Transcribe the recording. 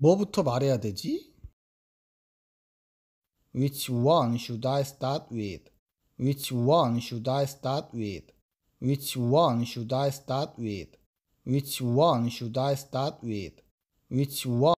뭐부터 말해야 되지? Which one should I start with? Which one should I start with? Which one should I start with? Which one should I start with? Which one